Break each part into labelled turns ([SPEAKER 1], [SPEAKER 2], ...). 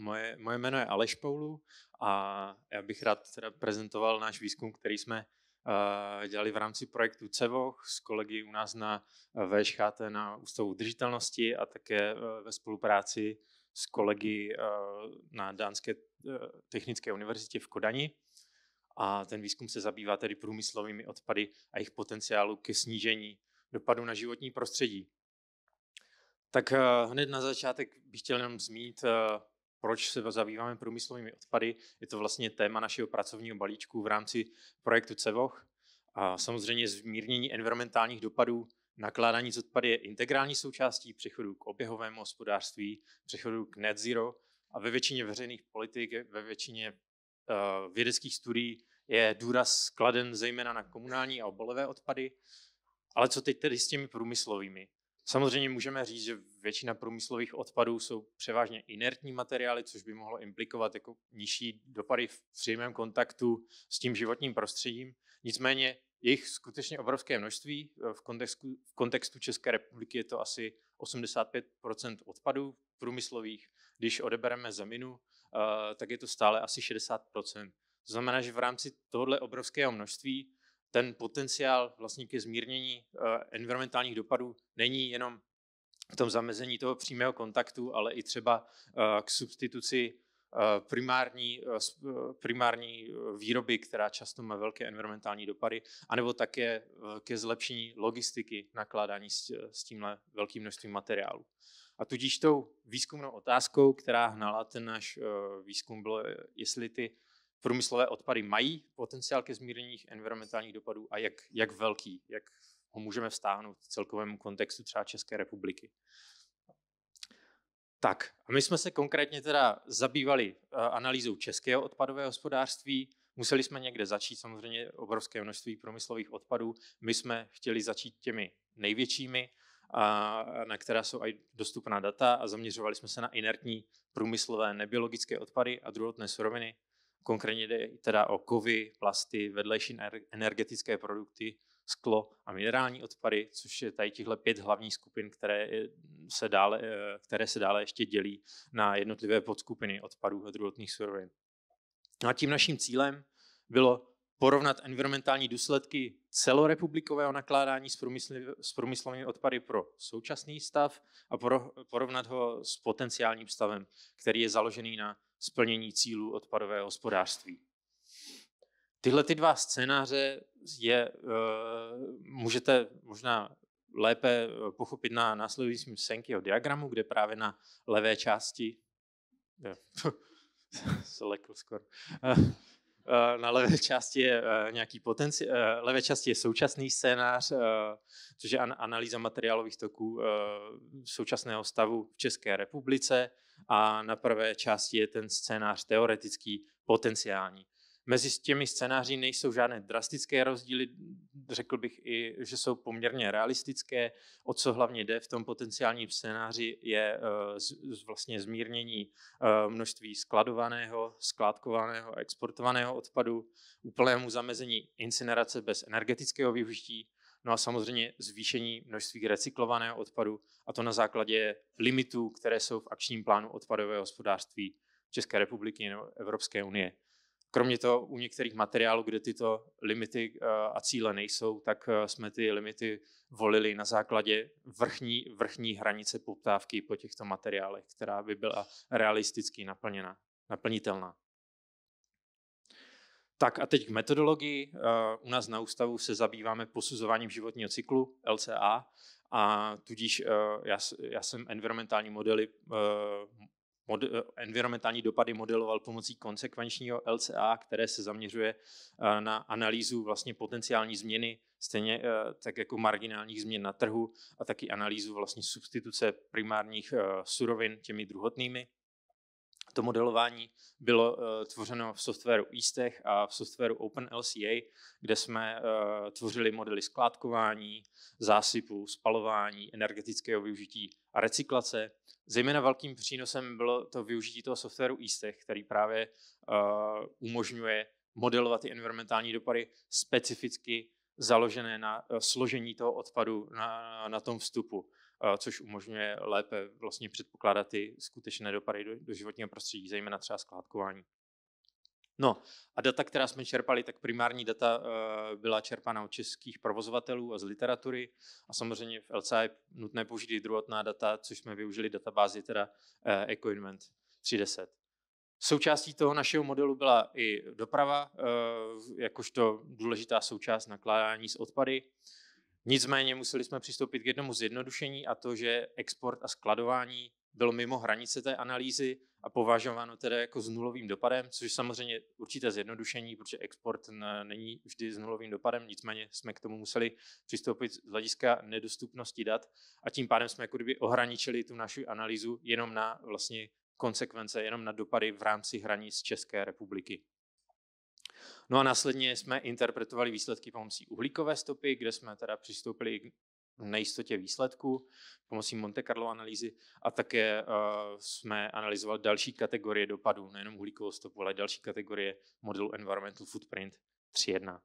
[SPEAKER 1] Moje, moje jméno je Aleš Poulu a já bych rád teda prezentoval náš výzkum, který jsme uh, dělali v rámci projektu CEVOCH s kolegy u nás na eh, VŠHT na Ústavu udržitelnosti a také uh, ve spolupráci s kolegy uh, na Dánské technické univerzitě v Kodani. A ten výzkum se zabývá tedy průmyslovými odpady a jejich potenciálu ke snížení dopadu na životní prostředí. Tak hned na začátek bych chtěl jenom zmínit proč se zabýváme průmyslovými odpady. Je to vlastně téma našeho pracovního balíčku v rámci projektu CEVOCH. A samozřejmě zmírnění environmentálních dopadů nakládání z odpady je integrální součástí přechodu k oběhovému hospodářství, přechodu k net zero a ve většině veřejných politik, ve většině uh, vědeckých studií je důraz kladen zejména na komunální a obalové odpady. Ale co teď tedy s těmi průmyslovými? Samozřejmě můžeme říct, že většina průmyslových odpadů jsou převážně inertní materiály, což by mohlo implikovat jako nižší dopady v přímém kontaktu s tím životním prostředím. Nicméně jejich skutečně obrovské množství. V kontextu, v kontextu České republiky je to asi 85 odpadů průmyslových. Když odebereme zeminu, eh, tak je to stále asi 60 To znamená, že v rámci tohle obrovského množství ten potenciál vlastně ke zmírnění eh, environmentálních dopadů není jenom v tom zamezení toho přímého kontaktu, ale i třeba eh, k substituci eh, primární, primární výroby, která často má velké environmentální dopady, anebo také ke zlepšení logistiky nakládání s tímhle velkým množstvím materiálu. A tudíž tou výzkumnou otázkou, která hnala ten náš výzkum, bylo, jestli ty průmyslové odpady mají potenciál ke zmírnění environmentálních dopadů a jak, jak velký, jak ho můžeme vztáhnout v celkovému kontextu třeba České republiky. Tak, a my jsme se konkrétně teda zabývali eh, analýzou českého odpadového hospodářství. Museli jsme někde začít, samozřejmě obrovské množství průmyslových odpadů. My jsme chtěli začít těmi největšími, a, na která jsou i dostupná data a zaměřovali jsme se na inertní průmyslové nebiologické odpady a druhotné suroviny, Konkrétně jde teda o kovy, plasty, vedlejší energetické produkty, sklo a minerální odpady, což je tady těchto pět hlavních skupin, které eh, se dále, eh, které se dále ještě dělí na jednotlivé podskupiny odpadů a druhotných surovin. No a tím naším cílem bylo porovnat environmentální důsledky celorepublikového nakládání s, průmysl, s průmyslovými odpady pro současný stav a porovnat ho s potenciálním stavem, který je založený na splnění cílů odpadového hospodářství. Tyhle ty dva scénáře je, eh, můžete možná lépe eh, pochopit na následujícím Senkyho diagramu, kde právě na levé části je, eh, skoro. Na levé části je nějaký potenci... levé části je současný scénář, což je analýza materiálových toků současného stavu v České republice a na prvé části je ten scénář teoretický, potenciální. Mezi těmi scénáři nejsou žádné drastické rozdíly, řekl bych i, že jsou poměrně realistické. O co hlavně jde v tom potenciálním scénáři je eh, vlastně zmírnění eh, množství skladovaného, skládkovaného a exportovaného odpadu, úplnému zamezení incinerace bez energetického využití, No a samozřejmě zvýšení množství recyklovaného odpadu, a to na základě limitů, které jsou v akčním plánu odpadového hospodářství České republiky nebo Evropské unie. Kromě toho u některých materiálů, kde tyto limity eh, a cíle nejsou, tak eh, jsme ty limity volili na základě vrchní, vrchní hranice poptávky po těchto materiálech, která by byla realisticky naplněna, naplnitelná. Tak a teď k metodologii. Eh, u nás na ústavu se zabýváme posuzováním životního cyklu LCA a tudíž eh, já, já jsem environmentální modely eh, environmentální dopady modeloval pomocí konsekvenčního LCA, které se zaměřuje na analýzu vlastně potenciální změny, stejně tak jako marginálních změn na trhu a taky analýzu vlastně substituce primárních surovin těmi druhotnými. To modelování bylo eh, tvořeno v softwaru Eastech a v softwaru OpenLCA, kde jsme eh, tvořili modely skládkování, zásypu, spalování, energetického využití a recyklace. Zejména velkým přínosem bylo to využití toho softwaru Eastech, který právě eh, umožňuje modelovat ty environmentální dopady specificky založené na složení toho odpadu na, na tom vstupu. Eh, což umožňuje lépe vlastně předpokládat ty skutečné dopady do, do životního prostředí, zejména třeba skládkování. No a data, která jsme čerpali, tak primární data eh, byla čerpána od českých provozovatelů a z literatury a samozřejmě v je nutné použít i druhotná data, což jsme využili databázi teda eh, EcoInvent 310. Součástí toho našeho modelu byla i doprava, jakožto důležitá součást nakládání s odpady. Nicméně museli jsme přistoupit k jednomu zjednodušení a to, že export a skladování bylo mimo hranice té analýzy a považováno tedy jako s nulovým dopadem, což je samozřejmě určité zjednodušení, protože export není vždy s nulovým dopadem, nicméně jsme k tomu museli přistoupit z hlediska nedostupnosti dat a tím pádem jsme jako kdyby ohraničili tu naši analýzu jenom na vlastně konsekvence, jenom na dopady v rámci hranic České republiky. No a následně jsme interpretovali výsledky pomocí uhlíkové stopy, kde jsme teda přistoupili k nejistotě výsledku pomocí Monte Carlo analýzy a také eh, jsme analyzovali další kategorie dopadů, nejenom uhlíkovou stopu, ale další kategorie modelu Environmental Footprint 3.1.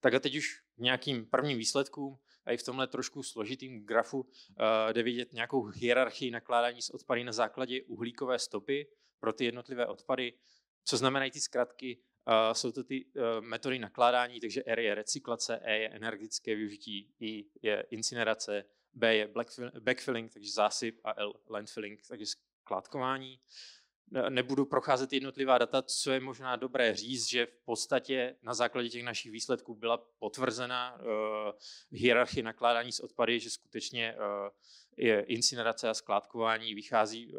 [SPEAKER 1] Tak a teď už nějakým prvním výsledkům, a i v tomhle trošku složitým grafu, eh, jde vidět nějakou hierarchii nakládání s odpady na základě uhlíkové stopy pro ty jednotlivé odpady, co znamenají ty zkratky jsou to ty eh, metody nakládání, takže R je recyklace, E je energetické využití, I je incinerace, B je backfilling, takže zásyp a L landfilling, takže skládkování. Nebudu procházet jednotlivá data, co je možná dobré říct, že v podstatě na základě těch našich výsledků byla potvrzena uh, eh, hierarchie nakládání s odpady, že skutečně uh, je incinerace a skládkování vychází eh,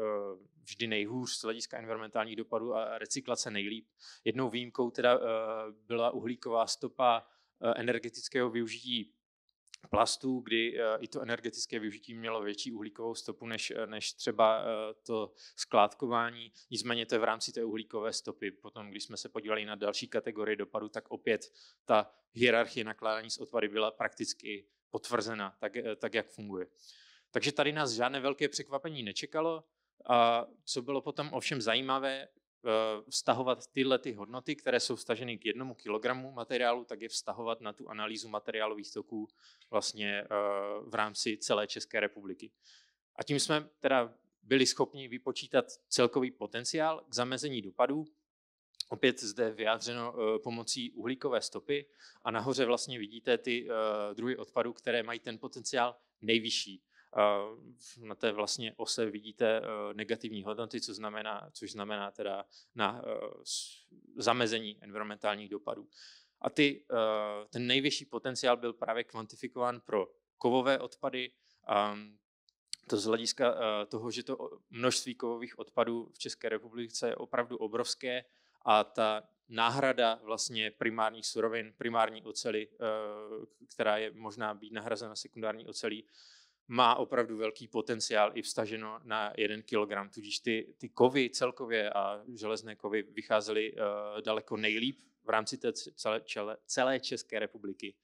[SPEAKER 1] vždy nejhůř z hlediska environmentálních dopadů a recyklace nejlíp. Jednou výjimkou teda eh, byla uhlíková stopa eh, energetického využití plastů, kdy i to energetické využití mělo větší uhlíkovou stopu než, než třeba to skládkování. Nicméně to je v rámci té uhlíkové stopy. Potom, když jsme se podívali na další kategorie dopadu, tak opět ta hierarchie nakládání s odpady byla prakticky potvrzena, tak, tak jak funguje. Takže tady nás žádné velké překvapení nečekalo. A co bylo potom ovšem zajímavé, eh, vztahovat tyhle ty hodnoty, které jsou vztaženy k jednomu kilogramu materiálu, tak je vztahovat na tu analýzu materiálových toků vlastně eh, v rámci celé České republiky. A tím jsme teda byli schopni vypočítat celkový potenciál k zamezení dopadů, opět zde vyjádřeno eh, pomocí uhlíkové stopy a nahoře vlastně vidíte ty druhy odpadů, které mají ten potenciál nejvyšší. Na té vlastně ose vidíte e, negativní hodnoty, co znamená, což znamená teda na e, zamezení environmentálních dopadů. A ty, e, ten nejvyšší potenciál byl právě kvantifikován pro kovové odpady, to z hlediska toho, že to množství kovových odpadů v České republice je opravdu obrovské a ta náhrada vlastně primárních surovin, primární ocely, která je možná být nahrazena sekundární ocelí, má opravdu velký potenciál i vstaženo na jeden kilogram, tudíž ty, ty kovy celkově a železné kovy vycházely uh, daleko nejlíp v rámci té celé, čele, celé České republiky.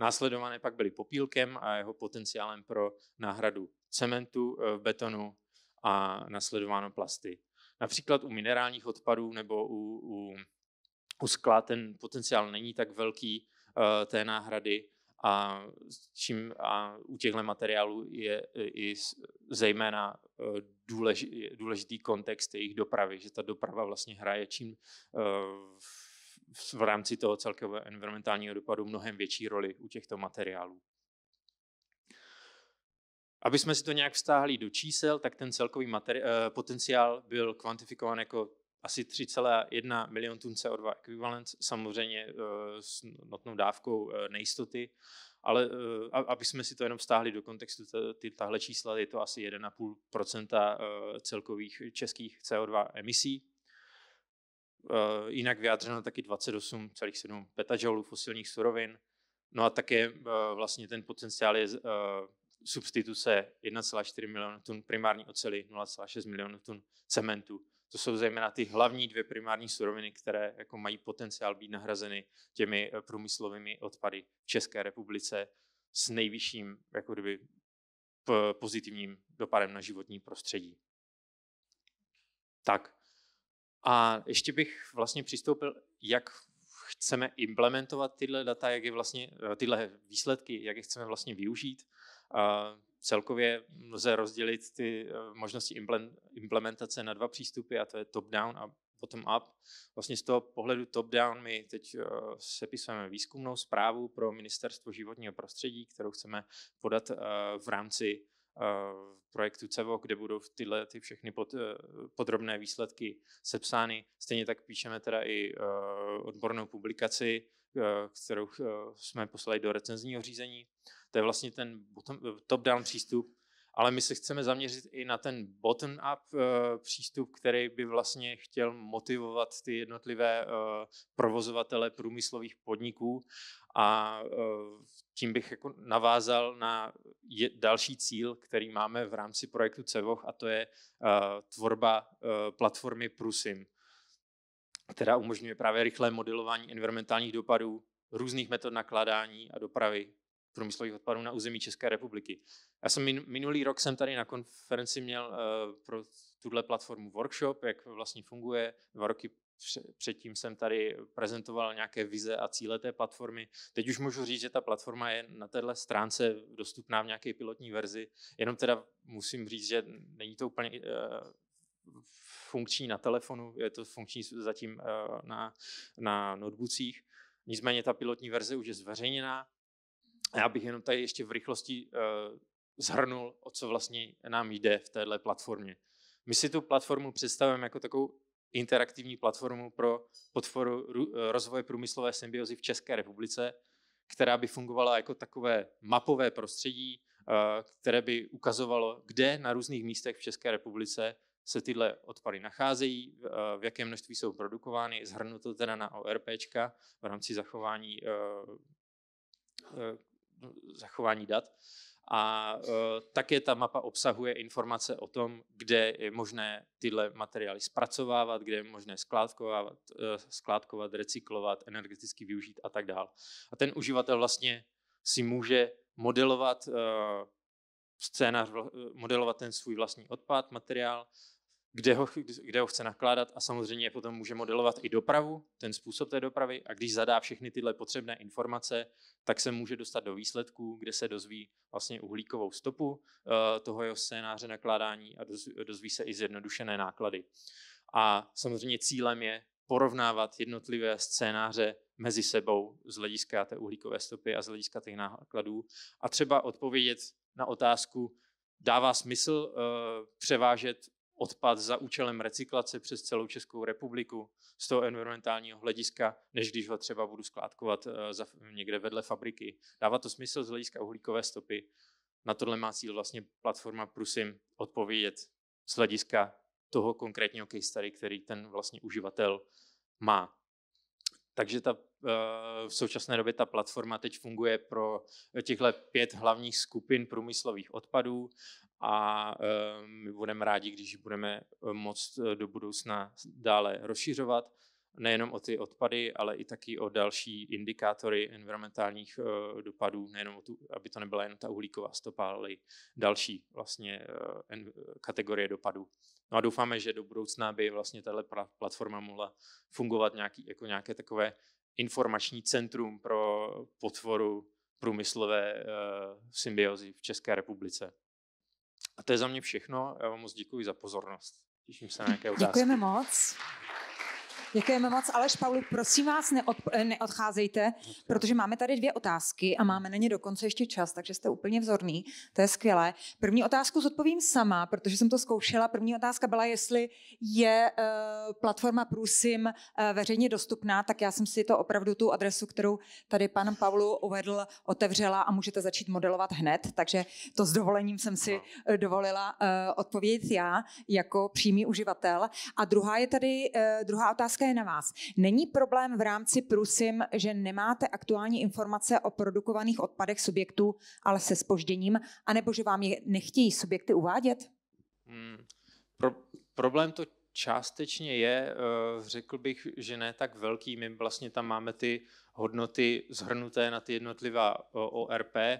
[SPEAKER 1] Následované pak byly popílkem a jeho potenciálem pro náhradu cementu eh, v betonu a nasledováno plasty. Například u minerálních odpadů nebo u, u, u skla ten potenciál není tak velký uh, té náhrady, a s čím a u těchto materiálů je e, i zejména e, důležitý, kontext jejich dopravy, že ta doprava vlastně hraje čím e, v rámci toho celkového environmentálního dopadu mnohem větší roli u těchto materiálů. Aby jsme si to nějak vztáhli do čísel, tak ten celkový potenciál byl kvantifikován jako asi 3,1 milion tun CO2 ekvivalent, samozřejmě eh, s notnou dávkou eh, nejistoty, ale eh, aby jsme si to jenom stáhli do kontextu, ty, tahle čísla je to asi 1,5 celkových českých CO2 emisí. Jinak vyjádřeno taky 28,7 petajoulů fosilních surovin. No a také vlastně ten potenciál je substituce 1,4 milionu tun primární oceli, 0,6 milionu tun cementu to jsou zejména ty hlavní dvě primární suroviny, které jako mají potenciál být nahrazeny těmi eh, průmyslovými odpady v České republice s nejvyšším jako kdyby, pozitivním dopadem na životní prostředí. Tak. A ještě bych vlastně přistoupil, jak chceme implementovat tyhle data, jak je vlastně, eh, tyhle výsledky, jak je chceme vlastně využít celkově lze rozdělit ty eh, možnosti implementace na dva přístupy, a to je top-down a bottom-up. Vlastně z toho pohledu top-down my teď eh, sepisujeme výzkumnou zprávu pro Ministerstvo životního prostředí, kterou chceme podat eh, v rámci projektu CEVO, kde budou tyhle ty všechny pod, podrobné výsledky sepsány. Stejně tak píšeme teda i odbornou publikaci, kterou jsme poslali do recenzního řízení. To je vlastně ten top-down přístup, ale my se chceme zaměřit i na ten bottom-up eh, přístup, který by vlastně chtěl motivovat ty jednotlivé eh, provozovatele průmyslových podniků a eh, tím bych jako navázal na další cíl, který máme v rámci projektu CEVOH a to je tvorba platformy Prusim, která umožňuje právě rychlé modelování environmentálních dopadů, různých metod nakládání a dopravy průmyslových odpadů na území České republiky. Já jsem minulý rok jsem tady na konferenci měl eh, pro tuhle platformu workshop, jak vlastně funguje. Dva roky předtím jsem tady prezentoval nějaké vize a cíle té platformy. Teď už můžu říct, že ta platforma je na téhle stránce dostupná v nějaké pilotní verzi, jenom teda musím říct, že není to úplně eh, funkční na telefonu, je to funkční zatím eh, na, na notebookích. Nicméně ta pilotní verze už je zveřejněná já bych jenom tady ještě v rychlosti zhrnul, eh, o co vlastně nám jde v téhle platformě. My si tu platformu představujeme jako takovou interaktivní platformu pro podporu eh, rozvoje průmyslové symbiozy v České republice, která by fungovala jako takové mapové prostředí, eh, které by ukazovalo, kde na různých místech v České republice se tyhle odpady nacházejí, v jakém množství jsou produkovány, zhrnuto teda na ORPčka v rámci zachování zachování dat. A eh, také ta mapa obsahuje informace o tom, kde je možné tyhle materiály zpracovávat, kde je možné skládkovat, eh, skládkovat recyklovat, energeticky využít a tak dále. A ten uživatel vlastně si může modelovat eh, scénář, modelovat ten svůj vlastní odpad, materiál kde ho, kde ho chce nakládat a samozřejmě potom může modelovat i dopravu, ten způsob té dopravy a když zadá všechny tyhle potřebné informace, tak se může dostat do výsledků, kde se dozví vlastně uhlíkovou stopu eh, toho jeho scénáře nakládání a dozví se i zjednodušené náklady. A samozřejmě cílem je porovnávat jednotlivé scénáře mezi sebou z hlediska té uhlíkové stopy a z hlediska těch nákladů a třeba odpovědět na otázku, dává smysl uh, převážet odpad za účelem recyklace přes celou Českou republiku z toho environmentálního hlediska, než když ho třeba budu skládkovat eh, někde vedle fabriky. Dává to smysl z hlediska uhlíkové stopy. Na tohle má cíl vlastně platforma Prusim odpovědět z hlediska toho konkrétního case study, který ten vlastně uživatel má. Takže ta, eh, v současné době ta platforma teď funguje pro těchto pět hlavních skupin průmyslových odpadů a eh, my budeme rádi, když budeme eh, moct eh, do budoucna dále rozšiřovat nejenom o ty odpady, ale i taky o další indikátory environmentálních dopadů, nejenom o tu, aby to nebyla jen ta uhlíková stopa, ale i další vlastně kategorie dopadů. No a doufáme, že do budoucna by vlastně tahle platforma mohla fungovat nějaký, jako nějaké takové informační centrum pro potvoru průmyslové symbiozy v České republice. A to je za mě všechno. Já vám moc děkuji za pozornost. Těším se na nějaké otázky. Děkujeme moc. Děkujeme moc. Aleš Paulík, prosím vás, neod, neodcházejte, protože máme tady dvě otázky a máme na ně dokonce ještě čas, takže jste úplně vzorný. To je skvělé. První otázku zodpovím sama, protože jsem to zkoušela. První otázka byla, jestli je uh, platforma Prusim uh, eh, veřejně dostupná, tak já jsem si to opravdu tu adresu, kterou tady pan Pavlu uvedl, otevřela a můžete začít modelovat hned. Takže to s dovolením jsem si eh, dovolila uh, odpovědět já jako přímý uživatel. A druhá je tady, uh, druhá otázka také na vás. Není problém v rámci Prusim, že nemáte aktuální informace o produkovaných odpadech subjektů, ale se spožděním, anebo že vám je nechtějí subjekty uvádět? Hmm. Pro, problém to částečně je, eh, řekl bych, že ne tak velký. My vlastně tam máme ty hodnoty zhrnuté na ty jednotlivá eh, ORP eh,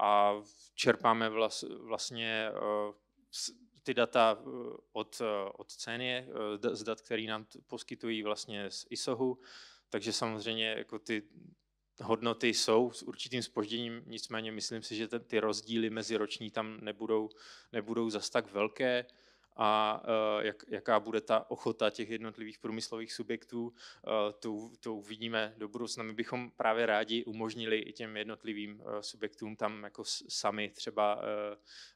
[SPEAKER 1] a čerpáme vlastně ty data eh, od, eh, od ceny, eh, z dat, který nám poskytují vlastně z ISOHu, takže samozřejmě jako ty hodnoty jsou s určitým spožděním, nicméně myslím si, že ty rozdíly mezi tam nebudou, nebudou zas tak velké a e, jak, jaká bude ta ochota těch jednotlivých průmyslových subjektů, e, to, to uvidíme do budoucna. My bychom právě rádi umožnili i těm jednotlivým e, subjektům tam jako sami třeba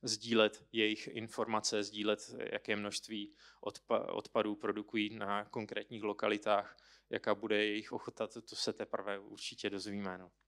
[SPEAKER 1] sdílet jejich informace, sdílet, jaké množství odpadů produkují na konkrétních lokalitách, jaká bude jejich ochota, to, to se teprve určitě dozvíme. No.